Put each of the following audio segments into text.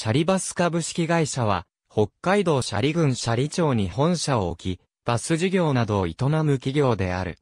シャリバス株式会社は、北海道シャリ郡シャリ町に本社を置き、バス事業などを営む企業である。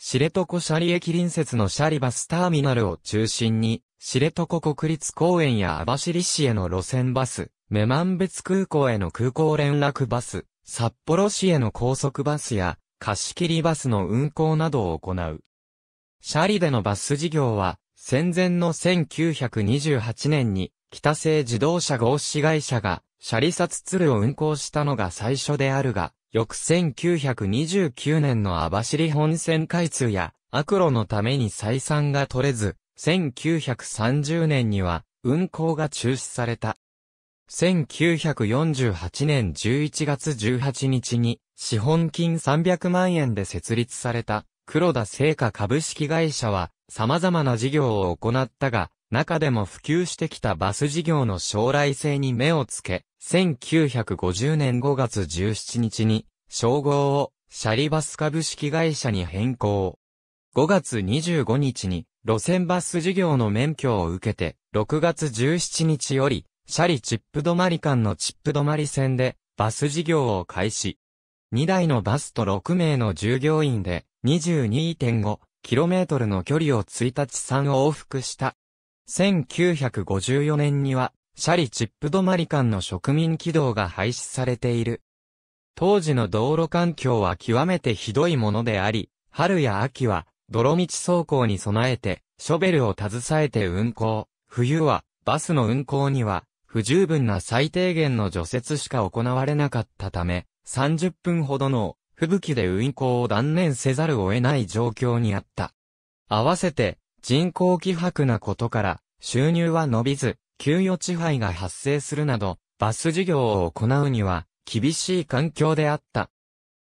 知床シャリ駅隣接のシャリバスターミナルを中心に、知床国立公園や網走市への路線バス、マ満別空港への空港連絡バス、札幌市への高速バスや、貸切バスの運行などを行う。シャリでのバス事業は、戦前の1928年に、北西自動車合資会社が、シャリサツツルを運行したのが最初であるが、翌1929年の網走本線開通や、悪路のために採算が取れず、1930年には、運行が中止された。1948年11月18日に、資本金300万円で設立された、黒田製菓株式会社は、様々な事業を行ったが、中でも普及してきたバス事業の将来性に目をつけ、1950年5月17日に、称号を、シャリバス株式会社に変更。5月25日に、路線バス事業の免許を受けて、6月17日より、シャリチップ止まり間のチップ止まり線で、バス事業を開始。2台のバスと6名の従業員で、22.5km の距離を1日3往復した。1954年には、シャリチップ止まり間の植民軌道が廃止されている。当時の道路環境は極めてひどいものであり、春や秋は泥道走行に備えて、ショベルを携えて運行。冬は、バスの運行には、不十分な最低限の除雪しか行われなかったため、30分ほどの吹雪で運行を断念せざるを得ない状況にあった。合わせて、人口希薄なことから、収入は伸びず、給与地配が発生するなど、バス事業を行うには、厳しい環境であった。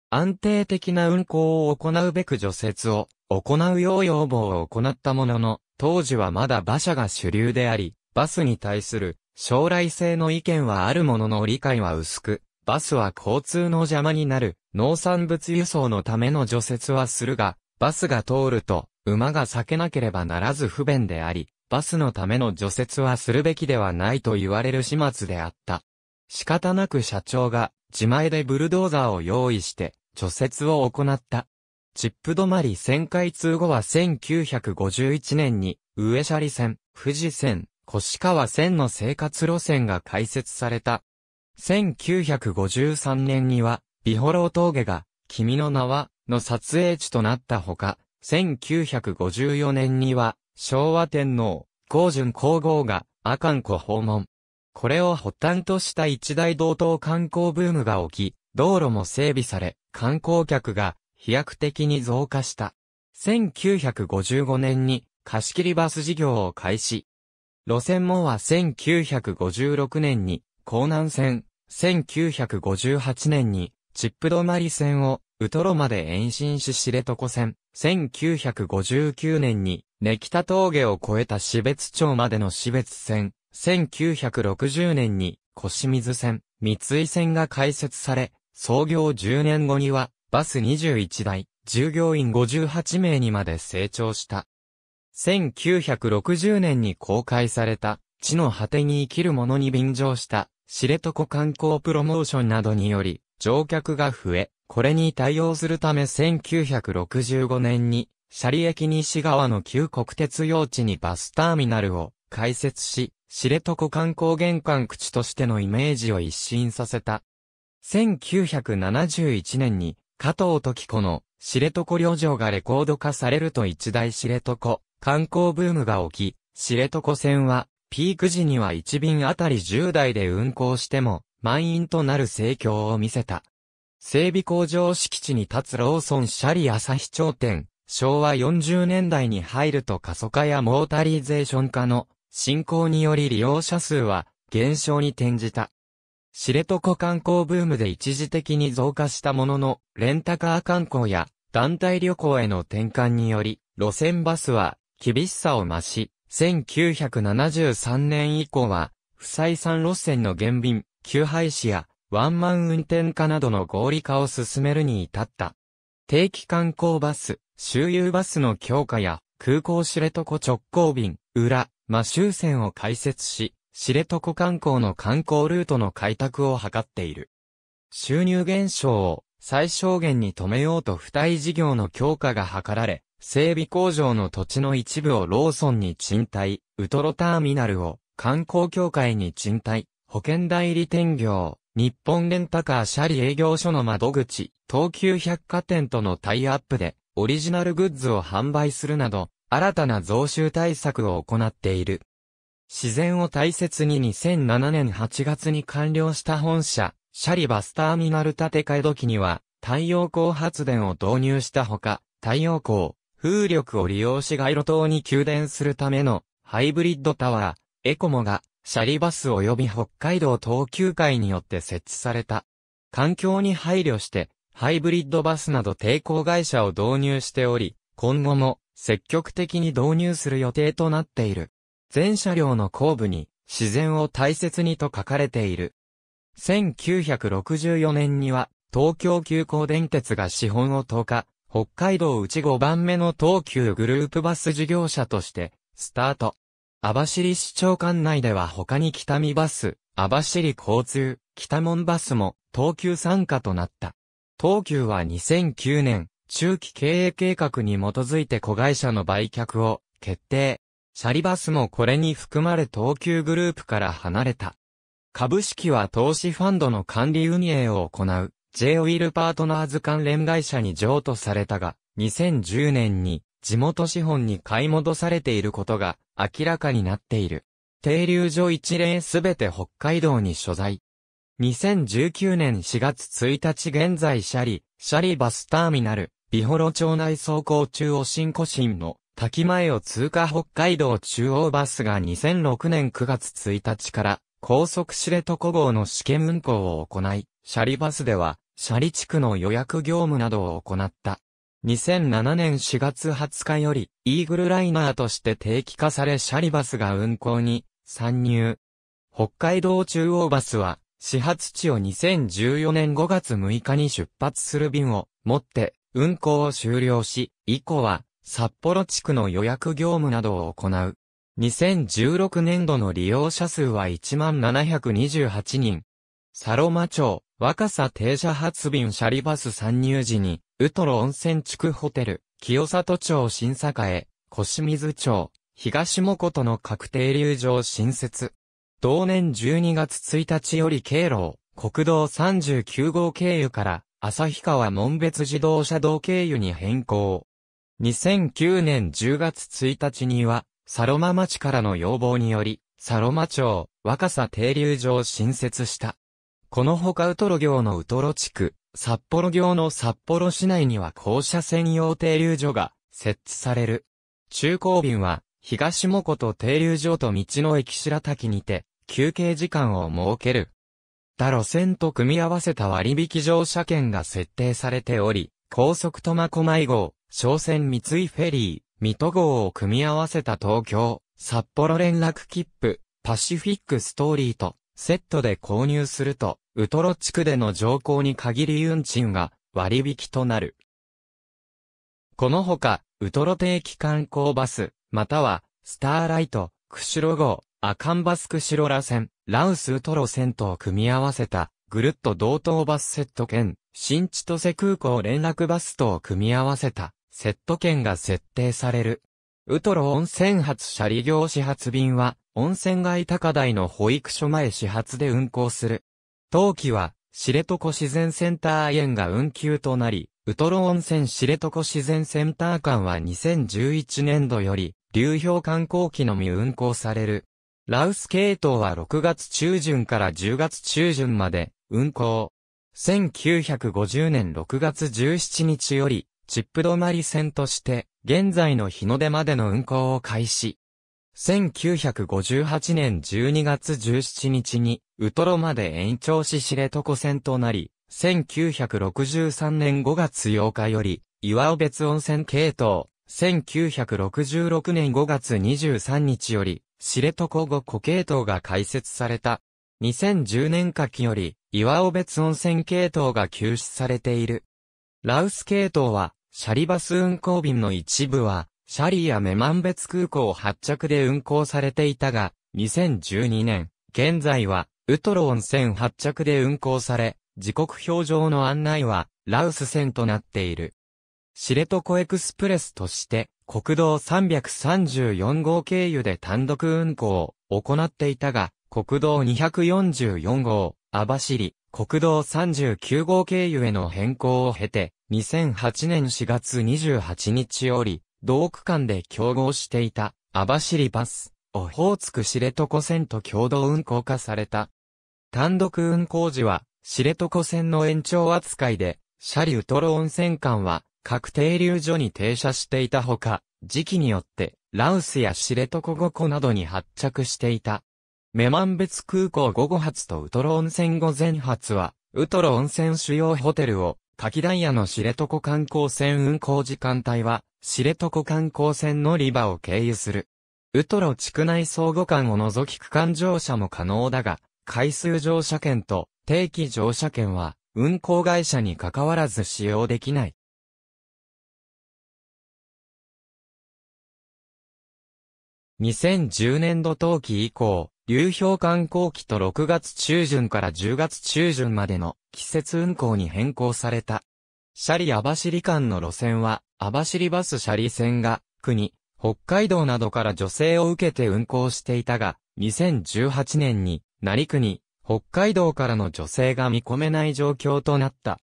安定的な運行を行うべく除雪を行うよう要望を行ったものの、当時はまだ馬車が主流であり、バスに対する将来性の意見はあるものの理解は薄く、バスは交通の邪魔になる、農産物輸送のための除雪はするが、バスが通ると馬が避けなければならず不便であり、バスのための除雪はするべきではないと言われる始末であった。仕方なく社長が自前でブルドーザーを用意して除雪を行った。チップ止まり旋回通後は1951年に上斜里線、富士線、越川線の生活路線が開設された。1953年には、美幌峠が、君の名は、の撮影地となったほか、1954年には、昭和天皇、皇順皇后が、阿寒湖訪問。これを発端とした一大同等観光ブームが起き、道路も整備され、観光客が飛躍的に増加した。1955年に貸し切りバス事業を開始。路線もは1956年に江南線、1958年にチップ止まり線を、ウトロまで延伸し知床線、1959年に、根北峠を越えた市別町までの市別線、1960年に、越水線、三井線が開設され、創業10年後には、バス21台、従業員58名にまで成長した。1960年に公開された、地の果てに生きる者に便乗した、知床観光プロモーションなどにより、乗客が増え、これに対応するため1965年に、シャリ駅西側の旧国鉄用地にバスターミナルを開設し、知床観光玄関口としてのイメージを一新させた。1971年に、加藤時子の知床旅情がレコード化されると一大知床観光ブームが起き、知床線はピーク時には1便あたり10台で運行しても満員となる盛況を見せた。整備工場敷地に立つローソンシャリ朝日町店、昭和40年代に入ると過疎化やモータリゼーション化の進行により利用者数は減少に転じた。知床観光ブームで一時的に増加したものの、レンタカー観光や団体旅行への転換により、路線バスは厳しさを増し、1973年以降は、不採算路線の減便、休廃止やワンマン運転化などの合理化を進めるに至った。定期観光バス、周遊バスの強化や、空港知床直行便、裏、真周線を開設し、知床観光の観光ルートの開拓を図っている。収入減少を最小限に止めようと付帯事業の強化が図られ、整備工場の土地の一部をローソンに賃貸、ウトロターミナルを観光協会に賃貸、保険代理店業、日本レンタカーシャリ営業所の窓口、東急百貨店とのタイアップで、オリジナルグッズを販売するなど、新たな増収対策を行っている。自然を大切に2007年8月に完了した本社、シャリバスターミナル建て替え時には、太陽光発電を導入したほか、太陽光、風力を利用し街路灯に給電するための、ハイブリッドタワー、エコモが、シャリバス及び北海道東急会によって設置された。環境に配慮して、ハイブリッドバスなど抵抗会社を導入しており、今後も積極的に導入する予定となっている。全車両の後部に、自然を大切にと書かれている。1964年には、東京急行電鉄が資本を投下、北海道内5番目の東急グループバス事業者として、スタート。網走市長管内では他に北見バス、網走交通、北門バスも東急参加となった。東急は2009年、中期経営計画に基づいて子会社の売却を決定。シャリバスもこれに含まれ東急グループから離れた。株式は投資ファンドの管理運営を行う J ウィルパートナーズ関連会社に譲渡されたが、2010年に地元資本に買い戻されていることが明らかになっている。停留所一例すべて北海道に所在。2019年4月1日現在シャリ、シャリバスターミナル、美ロ町内走行中を新古新の滝前を通過北海道中央バスが2006年9月1日から高速知床号の試験運行を行い、シャリバスでは、シャリ地区の予約業務などを行った。2007年4月20日より、イーグルライナーとして定期化されシャリバスが運行に参入。北海道中央バスは、始発地を2014年5月6日に出発する便を持って運行を終了し、以降は札幌地区の予約業務などを行う。2016年度の利用者数は1728人。サロマ町、若狭停車発便シャリバス参入時にウトロ温泉地区ホテル、清里町新栄、小清水町、東もことの確定流場新設。同年12月1日より経路を国道39号経由から旭川門別自動車道経由に変更。2009年10月1日には、サロマ町からの要望により、サロマ町、若狭停留場新設した。このほかウトロ行のウトロ地区、札幌行の札幌市内には校舎専用停留所が設置される。中高便は、東もこと停留所と道の駅白滝にて、休憩時間を設ける。他路線と組み合わせた割引乗車券が設定されており、高速苫小牧号、商船三井フェリー、水戸号を組み合わせた東京、札幌連絡切符、パシフィックストーリーと、セットで購入すると、ウトロ地区での乗降に限り運賃が割引となる。このほか、ウトロ定期観光バス、または、スターライト、釧路号、アカンバス釧路ら線、ラウスウトロ線とを組み合わせた、ぐるっと同等バスセット券、新千歳空港連絡バスとを組み合わせた、セット券が設定される。ウトロ温泉発車利業始発便は、温泉街高台の保育所前始発で運行する。冬季は、知床自然センター園が運休となり、ウトロ温泉知床自然センター間は2011年度より、流氷観光機のみ運行される。ラウス系統は6月中旬から10月中旬まで運行。1950年6月17日より、チップ止まり線として、現在の日の出までの運行を開始。1958年12月17日に、ウトロまで延長し知床線となり、1963年5月8日より、岩尾別温泉系統、1966年5月23日より、知床五湖系統が開設された。2010年夏季より、岩尾別温泉系統が休止されている。ラウス系統は、シャリバス運行便の一部は、シャリーやマン別空港発着で運航されていたが、2012年、現在は、ウトロン線発着で運航され、時刻表上の案内は、ラウス線となっている。知床エクスプレスとして、国道334号経由で単独運行を行っていたが、国道244号、網走、国道39号経由への変更を経て、2008年4月28日より、同区間で競合していた、網走バス、オホーツク知床線と共同運行化された。単独運行時は、知床線の延長扱いで、車ウトロ温泉間は、各停留所に停車していたほか、時期によって、ラウスや知床五湖などに発着していた。メマン別空港午後発とウトロ温泉午前発は、ウトロ温泉主要ホテルを滝ダイヤの知床観光船運航時間帯は、知床観光船のリバを経由する。ウトロ地区内相互間を除き区間乗車も可能だが、回数乗車券と定期乗車券は、運航会社に関わらず使用できない。2010年度冬季以降、流氷観光期と6月中旬から10月中旬までの季節運行に変更された。シャリアバシリ間の路線は、アバシリバスシャリ線が、国、北海道などから助成を受けて運行していたが、2018年に、成国、北海道からの助成が見込めない状況となった。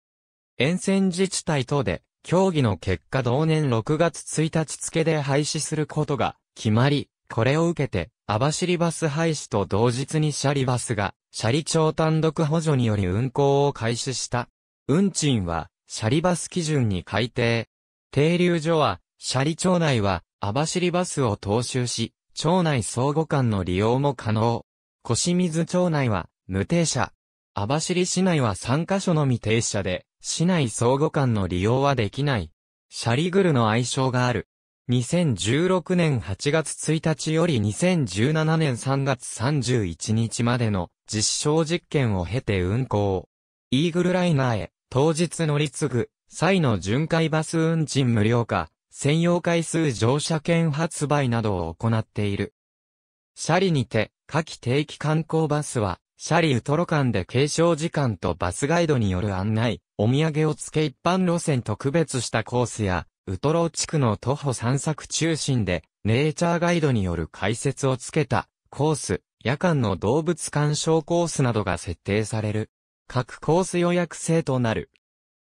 沿線自治体等で、協議の結果同年6月1日付で廃止することが決まり、これを受けて、網走バス廃止と同日にシャリバスが、シャリ町単独補助により運行を開始した。運賃は、シャリバス基準に改定。停留所は、シャリ町内は、網走バスを踏襲し、町内相互間の利用も可能。小清水町内は、無停車。網走市内は3カ所のみ停車で、市内相互間の利用はできない。シャリグルの愛称がある。2016年8月1日より2017年3月31日までの実証実験を経て運行。イーグルライナーへ、当日乗り継ぐ、際の巡回バス運賃無料化、専用回数乗車券発売などを行っている。シャリにて、夏季定期観光バスは、シャリウトロ間で継承時間とバスガイドによる案内、お土産を付け一般路線特別したコースや、ウトロ地区の徒歩散策中心で、ネイチャーガイドによる解説をつけた、コース、夜間の動物鑑賞コースなどが設定される。各コース予約制となる。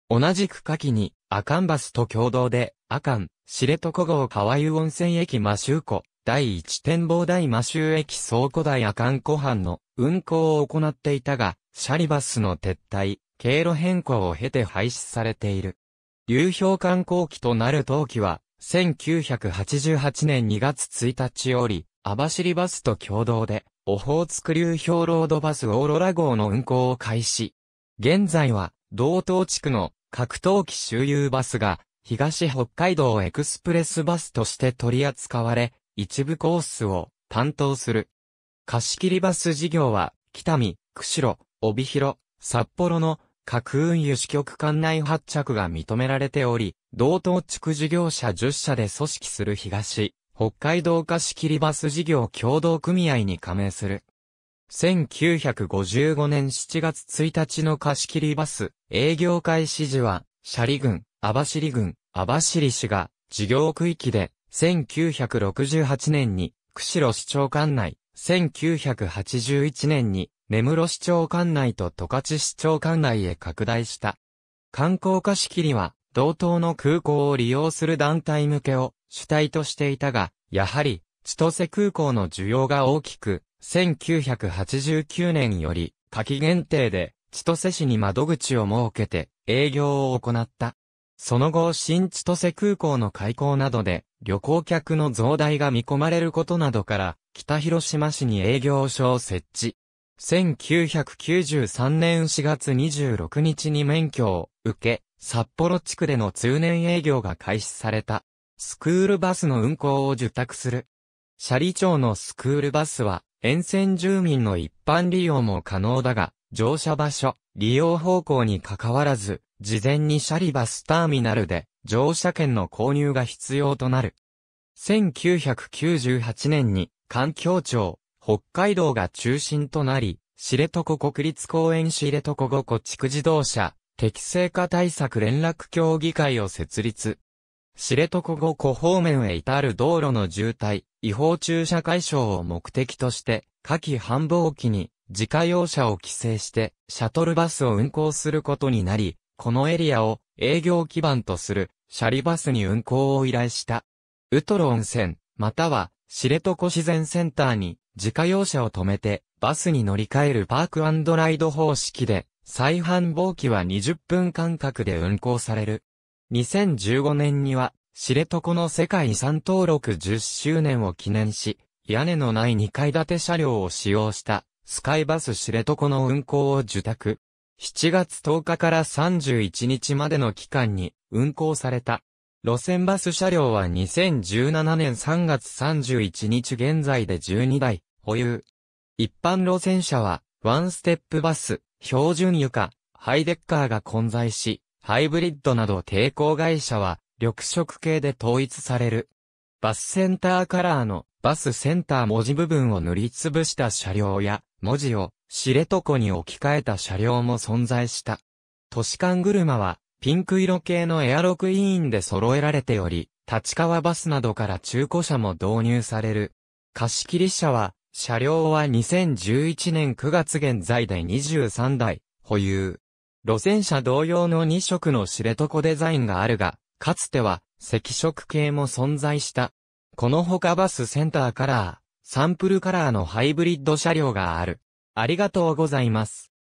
同じく夏季に、アカンバスと共同で、アカン、知床号川湯温泉駅摩周湖、第一展望台摩周駅倉庫台アカン湖畔の運行を行っていたが、シャリバスの撤退、経路変更を経て廃止されている。流氷観光期となる冬季は、1988年2月1日より、網走バスと共同で、オホーツク流氷ロードバスオーロラ号の運行を開始。現在は、道東地区の格闘機周遊バスが、東北海道エクスプレスバスとして取り扱われ、一部コースを担当する。貸し切りバス事業は、北見、釧路、帯広、札幌の各運輸支局管内発着が認められており、同等地区事業者10社で組織する東、北海道貸切バス事業共同組合に加盟する。1955年7月1日の貸切バス、営業開始時は、シャリ郡、アバシリ郡、アバシリ市が、事業区域で、1968年に、釧路市長管内、1981年に、根室市長管内と十勝市長管内へ拡大した。観光貸し切りは、同等の空港を利用する団体向けを主体としていたが、やはり、千歳空港の需要が大きく、1989年より、夏季限定で、千歳市に窓口を設けて、営業を行った。その後、新千歳空港の開港などで、旅行客の増大が見込まれることなどから、北広島市に営業所を設置。1993年4月26日に免許を受け、札幌地区での通年営業が開始された。スクールバスの運行を受託する。斜里町のスクールバスは、沿線住民の一般利用も可能だが、乗車場所、利用方向に関わらず、事前に斜里バスターミナルで乗車券の購入が必要となる。1998年に環境庁北海道が中心となり、知床国立公園知床五湖地区自動車、適正化対策連絡協議会を設立。知床五湖方面へ至る道路の渋滞、違法駐車解消を目的として、夏季繁忙期に自家用車を規制して、シャトルバスを運行することになり、このエリアを営業基盤とするシャリバスに運行を依頼した。ウトロ温泉、または知床自然センターに自家用車を止めて、バスに乗り換えるパークライド方式で、再繁忙期は20分間隔で運行される。2015年には、知床の世界遺産登録10周年を記念し、屋根のない2階建て車両を使用したスカイバス知床の運行を受託。7月10日から31日までの期間に運行された路線バス車両は2017年3月31日現在で12台、保有。一般路線車は、ワンステップバス、標準床、ハイデッカーが混在し、ハイブリッドなど抵抗会社は、緑色系で統一される。バスセンターカラーのバスセンター文字部分を塗りつぶした車両や、文字を知床に置き換えた車両も存在した。都市間車は、ピンク色系のエアロクイーンで揃えられており、立川バスなどから中古車も導入される。貸切車は、車両は2011年9月現在で23台、保有。路線車同様の2色の知床デザインがあるが、かつては、赤色系も存在した。このほかバスセンターカラー、サンプルカラーのハイブリッド車両がある。ありがとうございます。